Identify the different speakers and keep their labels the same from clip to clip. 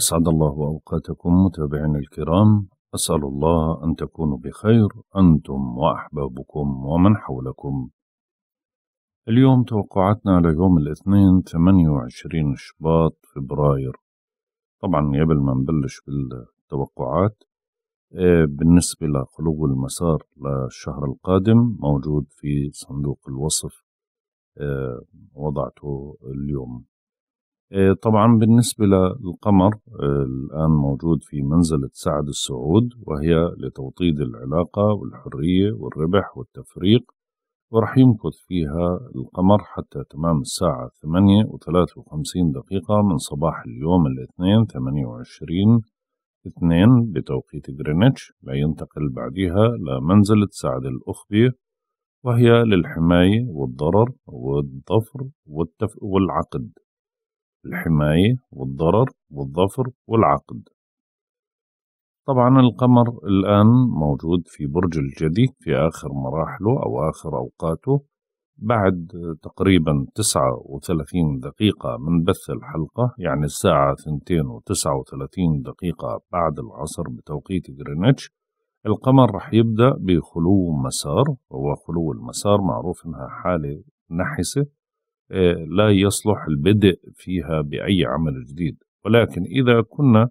Speaker 1: أسعد الله أوقاتكم متابعينا الكرام أسأل الله أن تكونوا بخير أنتم وأحبابكم ومن حولكم اليوم توقعاتنا على يوم الاثنين 28 شباط فبراير طبعا قبل ما نبلش بالتوقعات آه، بالنسبة لخلو المسار للشهر القادم موجود في صندوق الوصف آه، وضعته اليوم آه، طبعا بالنسبة للقمر آه، الآن موجود في منزلة سعد السعود وهي لتوطيد العلاقة والحرية والربح والتفريق ورح يمكث فيها القمر حتى تمام الساعة ثمانية و وخمسين دقيقة من صباح اليوم الاثنين 28 اثنين بتوقيت غرينتش ينتقل بعدها لمنزلة سعد الأخبية وهي للحماية والضرر والظفر والتف... والعقد الحماية والضرر والظفر والعقد طبعا القمر الآن موجود في برج الجدي في آخر مراحله أو آخر أوقاته بعد تقريبا 39 دقيقة من بث الحلقة يعني الساعة 239 دقيقة بعد العصر بتوقيت غرينتش القمر رح يبدأ بخلو مسار وهو خلو المسار معروف إنها حالة نحسة لا يصلح البدء فيها بأي عمل جديد ولكن إذا كنا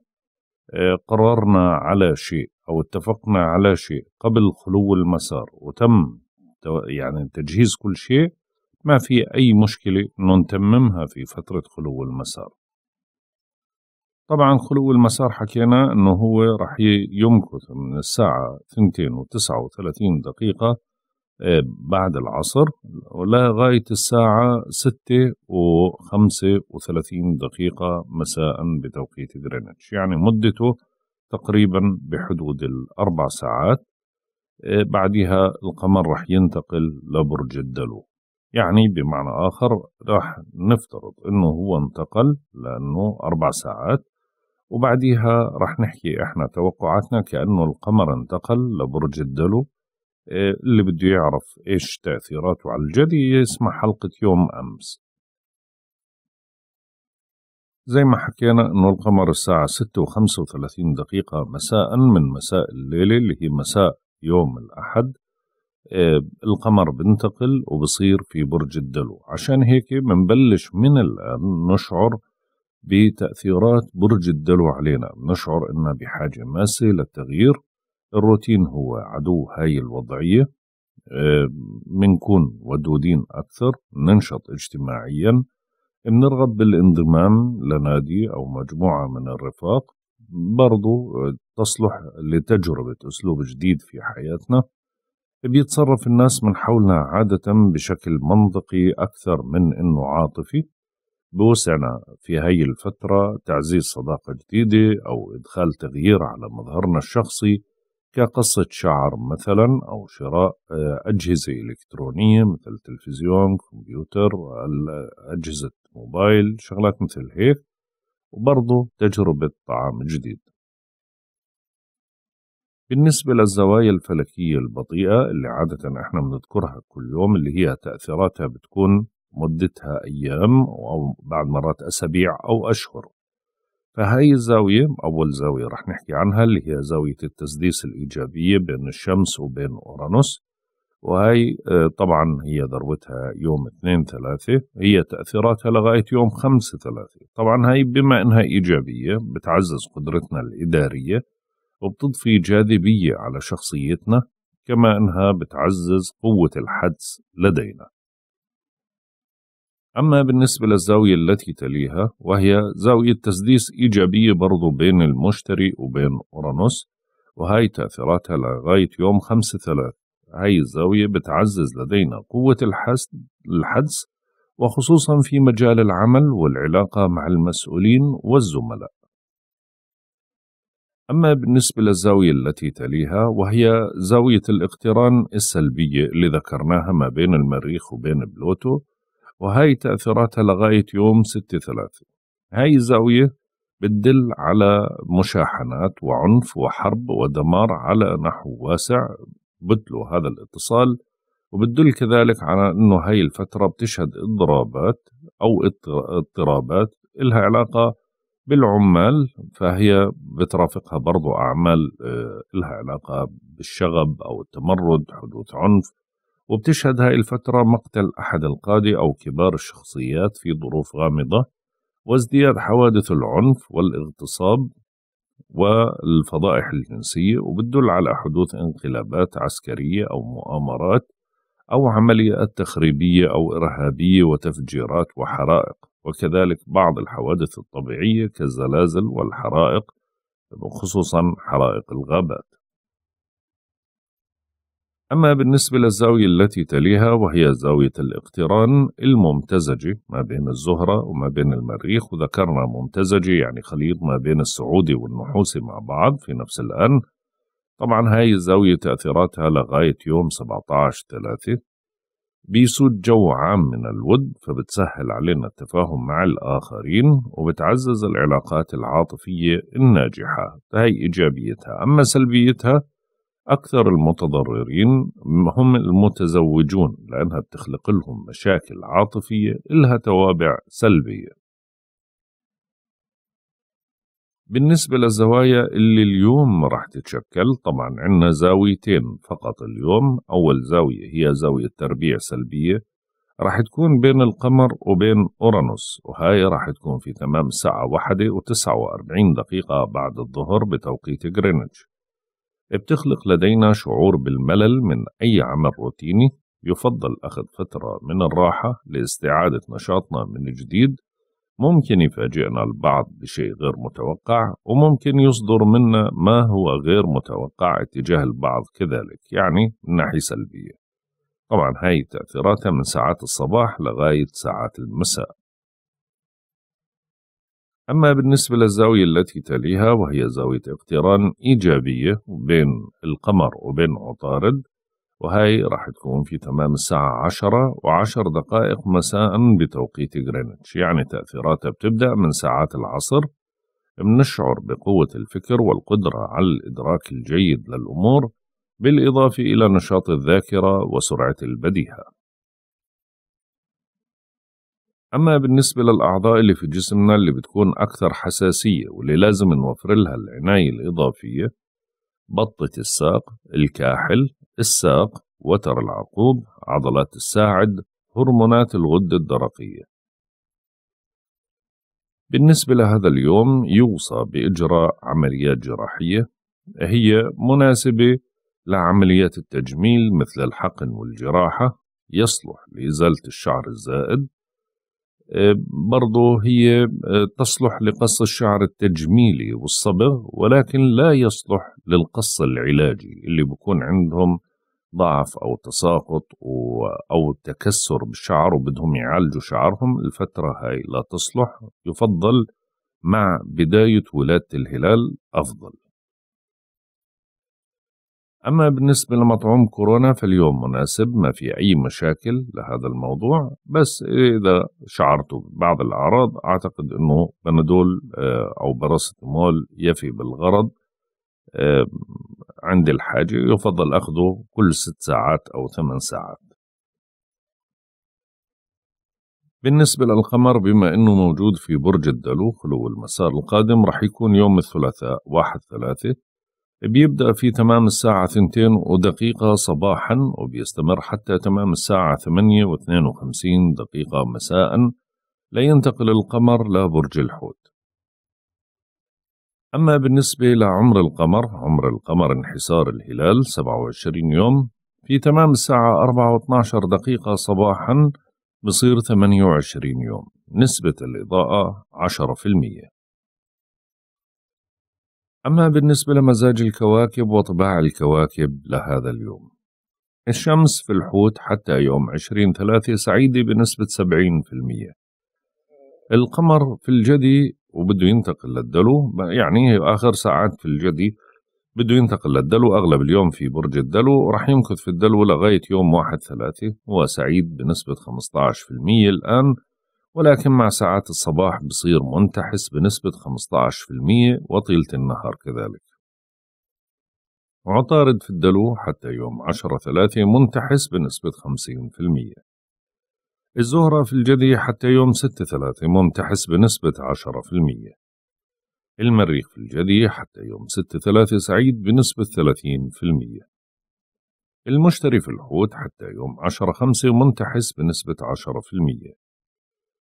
Speaker 1: آه، قررنا على شيء أو اتفقنا على شيء قبل خلو المسار وتم يعني تجهيز كل شيء ما في أي مشكلة أنه نتممها في فترة خلو المسار طبعا خلو المسار حكينا أنه هو رح يمكث من الساعة 2 و39 دقيقة آه، بعد العصر لغاية الساعة ستة وخمسة وثلاثين دقيقة مساء بتوقيت غرينتش يعني مدته تقريبا بحدود الأربع ساعات آه، بعدها القمر رح ينتقل لبرج الدلو يعني بمعنى آخر راح نفترض أنه هو انتقل لأنه أربع ساعات وبعديها رح نحكي إحنا توقعاتنا كأنه القمر انتقل لبرج الدلو اللي بده يعرف إيش تأثيراته على الجدي يسمع حلقة يوم أمس زي ما حكينا أنه القمر الساعة 6 و35 دقيقة مساء من مساء الليلة اللي هي مساء يوم الأحد آه، القمر بنتقل وبصير في برج الدلو عشان هيك بنبلش من الآن نشعر بتأثيرات برج الدلو علينا بنشعر إننا بحاجة ماسة للتغيير الروتين هو عدو هاي الوضعية آه، منكون ودودين أكثر ننشط اجتماعيا بنرغب بالانضمام لنادي أو مجموعة من الرفاق برضو آه، تصلح لتجربة أسلوب جديد في حياتنا بيتصرف الناس من حولنا عادة بشكل منطقي أكثر من أنه عاطفي بوسعنا في هاي الفترة تعزيز صداقة جديدة أو إدخال تغيير على مظهرنا الشخصي كقصة شعر مثلا أو شراء آه، أجهزة إلكترونية مثل تلفزيون كمبيوتر أجهزة موبايل شغلات مثل هيك وبرضو تجربة طعام جديد بالنسبة للزوايا الفلكية البطيئة اللي عادة احنا بنذكرها كل يوم اللي هي تأثيراتها بتكون مدتها أيام أو بعد مرات أسابيع أو أشهر فهي الزاوية أول زاوية رح نحكي عنها اللي هي زاوية التسديس الإيجابية بين الشمس وبين أورانوس وهي آه، طبعا هي ذروتها يوم 2 ثلاثة هي تأثيراتها لغاية يوم 5 ثلاثة طبعا هي بما أنها إيجابية بتعزز قدرتنا الإدارية وبتضفي جاذبية على شخصيتنا كما أنها بتعزز قوة الحدس لدينا أما بالنسبة للزاوية التي تليها وهي زاوية تسديس إيجابية برضو بين المشتري وبين أورانوس وهي تأثيراتها لغاية يوم 5 3 هاي الزاوية بتعزز لدينا قوة الحدس وخصوصا في مجال العمل والعلاقة مع المسؤولين والزملاء أما بالنسبة للزاوية التي تليها وهي زاوية الاقتران السلبية اللي ذكرناها ما بين المريخ وبين بلوتو وهي تأثيراتها لغاية يوم 6 3 هاي الزاوية بتدل على مشاحنات وعنف وحرب ودمار على نحو واسع بتلو هذا الاتصال وبتدل كذلك على أنه هاي الفترة بتشهد إضرابات أو اضطرابات لها علاقة بالعمال فهي بترافقها برضو أعمال آه، لها علاقة بالشغب أو التمرد حدوث عنف وبتشهد هاي الفترة مقتل أحد القادة أو كبار الشخصيات في ظروف غامضة وازدياد حوادث العنف والاغتصاب والفضائح الجنسية وبتدل على حدوث انقلابات عسكرية أو مؤامرات أو عمليات تخريبية أو إرهابية وتفجيرات وحرائق وكذلك بعض الحوادث الطبيعية كالزلازل والحرائق خصوصا حرائق الغابات أما بالنسبة للزاوية التي تليها وهي زاوية الاقتران الممتزجة ما بين الزهرة وما بين المريخ وذكرنا ممتزجة يعني خليط ما بين السعودي والنحوسي مع بعض في نفس الآن طبعا هاي الزاوية تأثيراتها لغاية يوم 17 3 بيسود جو عام من الود فبتسهل علينا التفاهم مع الآخرين وبتعزز العلاقات العاطفية الناجحة هاي إيجابيتها أما سلبيتها أكثر المتضررين هم المتزوجون لأنها بتخلق لهم مشاكل عاطفية إلها توابع سلبية بالنسبة للزوايا اللي اليوم راح تتشكل طبعا عندنا زاويتين فقط اليوم أول زاوية هي زاوية تربيع سلبية راح تكون بين القمر وبين أورانوس وهاي راح تكون في تمام ساعة وتسعة وأربعين دقيقة بعد الظهر بتوقيت غرينتش بتخلق لدينا شعور بالملل من أي عمل روتيني يفضل أخذ فترة من الراحة لاستعادة نشاطنا من جديد ممكن يفاجئنا البعض بشيء غير متوقع وممكن يصدر منا ما هو غير متوقع اتجاه البعض كذلك يعني من ناحية سلبية طبعا هاي تأثيراتها من ساعات الصباح لغاية ساعات المساء أما بالنسبة للزاوية التي تليها وهي زاوية اقتران إيجابية بين القمر وبين عطارد وهي راح تكون في تمام الساعة عشرة وعشر دقائق مساء بتوقيت غرينتش يعني تأثيراتها بتبدأ من ساعات العصر بنشعر بقوة الفكر والقدرة على الإدراك الجيد للأمور بالإضافة إلى نشاط الذاكرة وسرعة البديهة أما بالنسبة للأعضاء اللي في جسمنا اللي بتكون أكثر حساسية واللي لازم نوفر لها العناية الإضافية بطة الساق، الكاحل، الساق، وتر العقوب، عضلات الساعد، هرمونات الغدة الدرقية. بالنسبة لهذا اليوم يوصى بإجراء عمليات جراحية هي مناسبة لعمليات التجميل مثل الحقن والجراحة يصلح لإزالة الشعر الزائد برضه هي آه، تصلح لقص الشعر التجميلي والصبغ ولكن لا يصلح للقص العلاجي اللي بكون عندهم ضعف أو تساقط أو تكسر بالشعر وبدهم يعالجوا شعرهم الفترة هاي لا تصلح يفضل مع بداية ولادة الهلال أفضل أما بالنسبة لمطعوم كورونا فاليوم مناسب ما في أي مشاكل لهذا الموضوع بس إذا شعرتوا ببعض الأعراض أعتقد أنه بنادول آه، أو مول يفي بالغرض آه، عند الحاجة يفضل أخذه كل ست ساعات أو ثمان ساعات بالنسبة للقمر بما أنه موجود في برج الدلو خلو المسار القادم رح يكون يوم الثلاثاء واحد ثلاثة بيبدأ في تمام الساعة ثنتين ودقيقة صباحا وبيستمر حتى تمام الساعة ثمانية واثنين وخمسين دقيقة مساء لينتقل القمر لبرج الحوت أما بالنسبة لعمر القمر عمر القمر انحسار الهلال سبعة وعشرين يوم في تمام الساعة أربعة واثناشر دقيقة صباحا بصير ثمانية وعشرين يوم نسبة الإضاءة عشرة في المية أما بالنسبة لمزاج الكواكب وطباع الكواكب لهذا اليوم الشمس في الحوت حتى يوم 20 ثلاثة سعيدة بنسبة 70% القمر في الجدي وبده ينتقل للدلو يعني آخر ساعات في الجدي بده ينتقل للدلو أغلب اليوم في برج الدلو وراح يمكث في الدلو لغاية يوم 1 ثلاثة هو سعيد بنسبة 15% الآن ولكن مع ساعات الصباح بصير منتحس بنسبة 15% وطيلة النهار كذلك عطارد في الدلو حتى يوم 10 3 منتحس بنسبة 50% الزهرة في الجدي حتى يوم 6 3 منتحس بنسبة 10% المريخ في الجدي حتى يوم 6 3 سعيد بنسبة 30% المشتري في الحوت حتى يوم 10 5 منتحس بنسبة 10%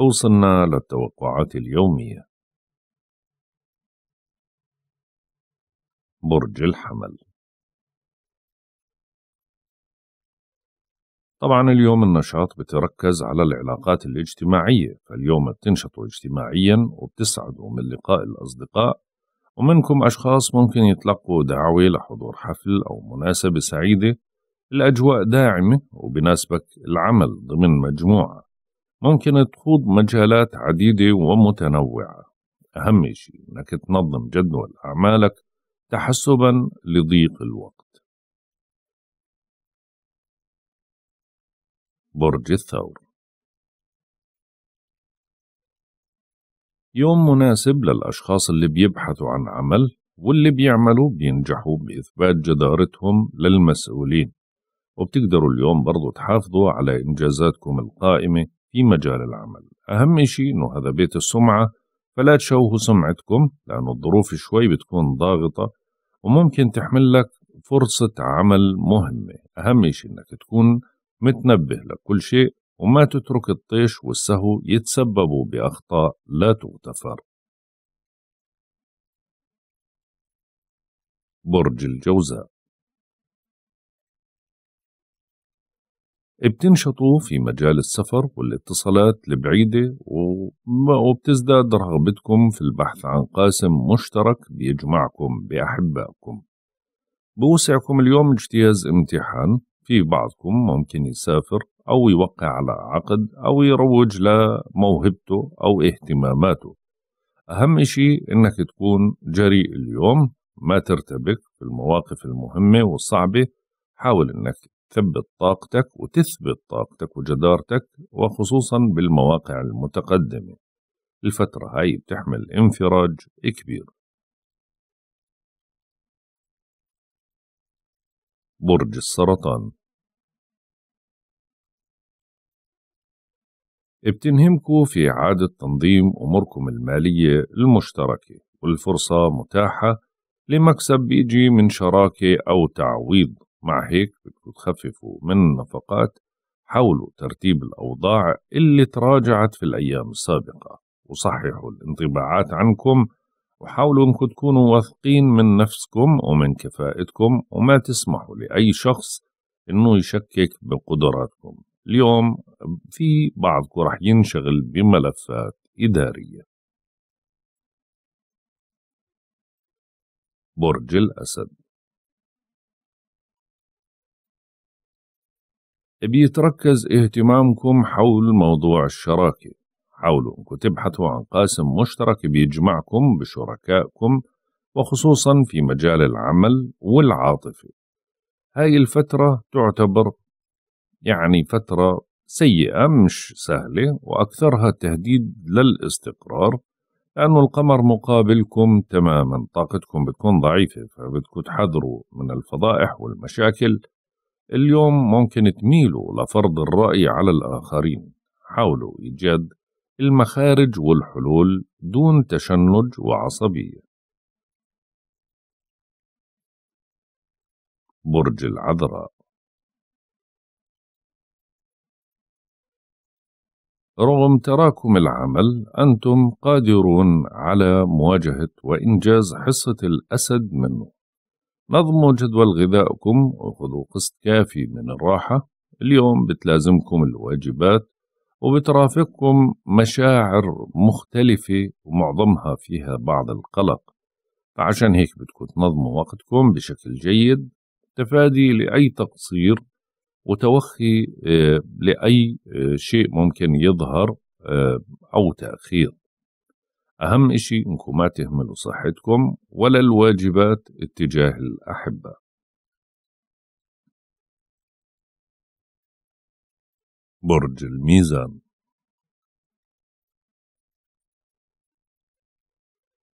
Speaker 2: وصلنا للتوقعات اليومية برج الحمل طبعا اليوم النشاط بتركز على العلاقات الاجتماعية
Speaker 1: فاليوم بتنشطوا اجتماعيا وبتسعدوا من لقاء الأصدقاء ومنكم أشخاص ممكن يتلقوا دعوة لحضور حفل أو مناسبة سعيدة الأجواء داعمة وبناسبك العمل ضمن مجموعة ممكن تخوض مجالات عديدة ومتنوعة أهم شيء أنك تنظم جدول
Speaker 2: أعمالك تحسبا لضيق الوقت برج الثور يوم مناسب للأشخاص اللي بيبحثوا عن
Speaker 1: عمل واللي بيعملوا بينجحوا بإثبات جدارتهم للمسؤولين وبتقدروا اليوم برضو تحافظوا على إنجازاتكم القائمة في مجال العمل أهم شيء إنه هذا بيت السمعة فلا تشوهوا سمعتكم لأنه الظروف شوي بتكون ضاغطة وممكن تحمل لك فرصة عمل مهمة أهم شيء إنك تكون متنبه لكل شيء وما تترك الطيش والسهو
Speaker 2: يتسببوا بأخطاء لا تغتفر برج الجوزاء بتنشطوا في مجال السفر والاتصالات البعيدة
Speaker 1: وبتزداد رغبتكم في البحث عن قاسم مشترك بيجمعكم بأحبائكم بوسعكم اليوم اجتياز امتحان في بعضكم ممكن يسافر أو يوقع على عقد أو يروج لموهبته أو اهتماماته أهم شيء إنك تكون جريء اليوم ما ترتبك في المواقف المهمة والصعبة حاول إنك تثبت طاقتك وتثبت طاقتك وجدارتك وخصوصا بالمواقع
Speaker 2: المتقدمة الفترة هاي بتحمل انفراج كبير برج السرطان بتنهمكوا
Speaker 1: في إعادة تنظيم أموركم المالية المشتركة والفرصة متاحة لمكسب بيجي من شراكة أو تعويض مع هيك بدكم
Speaker 2: تخففوا
Speaker 1: من النفقات حاولوا ترتيب الأوضاع اللي تراجعت في الأيام السابقة وصححوا الانطباعات عنكم وحاولوا انكم تكونوا واثقين من نفسكم ومن كفاءتكم وما تسمحوا لأي شخص انه يشكك بقدراتكم اليوم في بعضكم رح ينشغل
Speaker 2: بملفات إدارية برج الأسد بيتركز اهتمامكم حول موضوع الشراكة
Speaker 1: حاولوا أنكم تبحثوا عن قاسم مشترك بيجمعكم بشركائكم وخصوصا في مجال العمل والعاطفة هاي الفترة تعتبر يعني فترة سيئة مش سهلة وأكثرها تهديد للاستقرار لأنه القمر مقابلكم تماما طاقتكم بتكون ضعيفة فبدكم تحذروا من الفضائح والمشاكل اليوم ممكن تميلوا لفرض الرأي على الآخرين حاولوا إيجاد
Speaker 2: المخارج والحلول دون تشنج وعصبية برج العذراء رغم تراكم
Speaker 1: العمل أنتم قادرون على مواجهة وإنجاز حصة الأسد منه نظموا جدول غذائكم وخذوا قسط كافي من الراحة اليوم بتلازمكم الواجبات وبترافقكم مشاعر مختلفة ومعظمها فيها بعض القلق فعشان هيك بدكم تنظموا وقتكم بشكل جيد تفادي لأي تقصير وتوخي آه، لأي آه، شيء ممكن يظهر آه، أو تأخير أهم إشي إنكم ما تهملوا صحتكم ولا
Speaker 2: الواجبات اتجاه الأحبة برج الميزان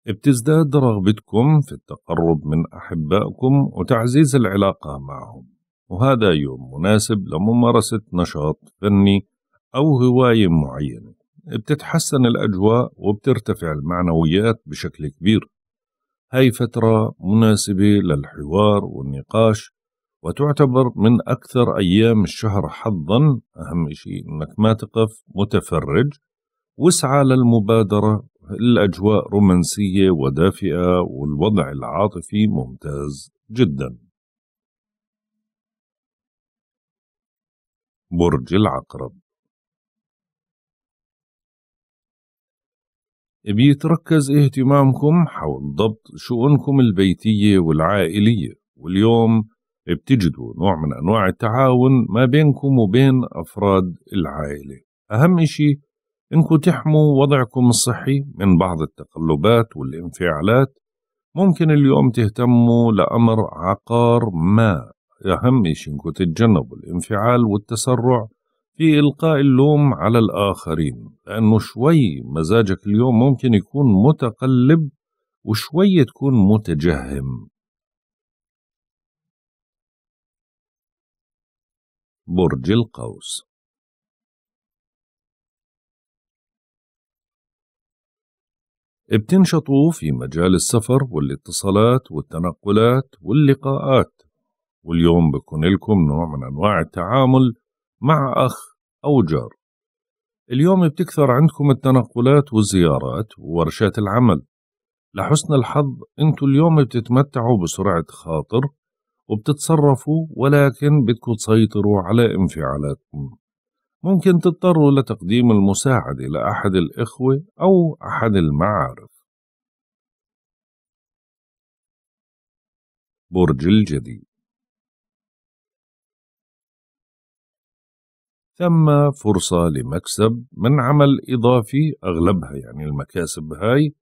Speaker 2: بتزداد رغبتكم
Speaker 1: في التقرب من أحبائكم وتعزيز العلاقة معهم وهذا يوم مناسب لممارسة نشاط فني أو هواية معينة بتتحسن الأجواء وبترتفع المعنويات بشكل كبير هاي فترة مناسبة للحوار والنقاش وتعتبر من أكثر أيام الشهر حظا أهم شيء أنك ما تقف متفرج واسعى للمبادرة الأجواء رومانسية ودافئة والوضع
Speaker 2: العاطفي ممتاز جدا برج العقرب بيتركز اهتمامكم حول ضبط شؤونكم
Speaker 1: البيتية والعائلية واليوم بتجدوا نوع من أنواع التعاون ما بينكم وبين أفراد العائلة أهم إشي إنكم تحموا وضعكم الصحي من بعض التقلبات والانفعالات ممكن اليوم تهتموا لأمر عقار ما أهم إشي إنكم تتجنبوا الانفعال والتسرع في إلقاء اللوم على الآخرين لأنه شوي مزاجك اليوم ممكن يكون متقلب وشوي تكون
Speaker 2: متجهم برج القوس بتنشطوا في مجال السفر
Speaker 1: والاتصالات والتنقلات واللقاءات واليوم بكون لكم نوع من أنواع التعامل مع أخ أو جار اليوم بتكثر عندكم التنقلات والزيارات وورشات العمل لحسن الحظ انتوا اليوم بتتمتعوا بسرعة خاطر وبتتصرفوا ولكن بدكم تسيطروا على انفعالاتكم ممكن تضطروا لتقديم المساعدة لأحد
Speaker 2: الإخوة أو أحد المعارف برج الجديد ثم فرصة لمكسب من عمل
Speaker 1: إضافي أغلبها يعني المكاسب هاي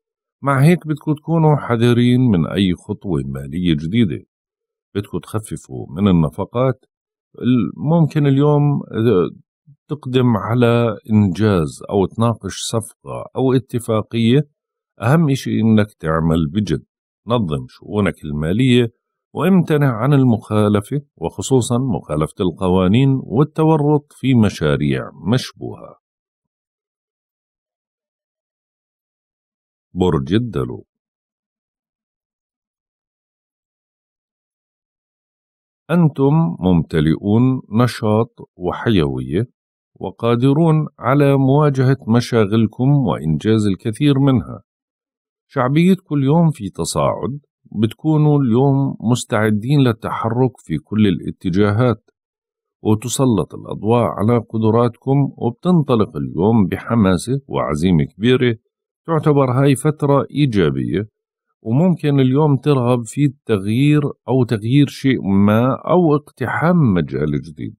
Speaker 1: مع هيك بدكو تكونوا حذرين من أي خطوة مالية جديدة بدكو تخففوا من النفقات ممكن اليوم آه، تقدم على إنجاز أو تناقش صفقة أو اتفاقية أهم إشي إنك تعمل بجد نظم شؤونك المالية وامتنع عن المخالفة وخصوصا مخالفة
Speaker 2: القوانين والتورط في مشاريع مشبوهة برج الدلو أنتم ممتلئون
Speaker 1: نشاط وحيوية وقادرون على مواجهة مشاغلكم وإنجاز الكثير منها شعبيتكم اليوم في تصاعد بتكونوا اليوم مستعدين للتحرك في كل الاتجاهات وتسلط الأضواء على قدراتكم وبتنطلق اليوم بحماسة وعزيمة كبيرة تعتبر هاي فترة إيجابية وممكن اليوم
Speaker 2: ترغب في التغيير أو تغيير شيء ما أو اقتحام مجال جديد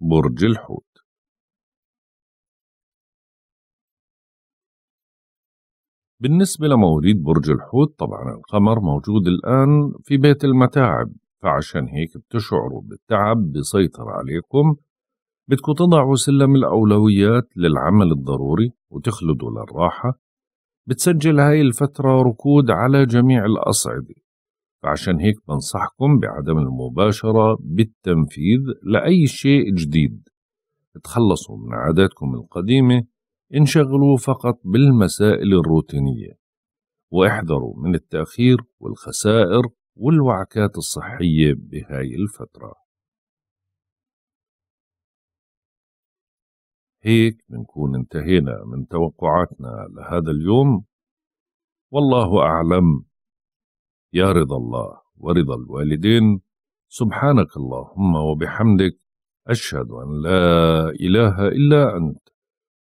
Speaker 2: برج الحوت بالنسبة لمواليد برج الحوت طبعا القمر موجود
Speaker 1: الآن في بيت المتاعب فعشان هيك بتشعروا بالتعب بيسيطر عليكم بدكم تضعوا سلم الأولويات للعمل الضروري وتخلدوا للراحة بتسجل هاي الفترة ركود على جميع الأصعدة فعشان هيك بنصحكم بعدم المباشرة بالتنفيذ لأي شيء جديد تخلصوا من عاداتكم القديمة انشغلوا فقط بالمسائل الروتينية واحذروا من التأخير والخسائر
Speaker 2: والوعكات الصحية بهاي الفترة هيك بنكون انتهينا من توقعاتنا لهذا اليوم والله أعلم يا
Speaker 1: رضا الله ورضا الوالدين سبحانك اللهم وبحمدك أشهد أن لا إله إلا أنت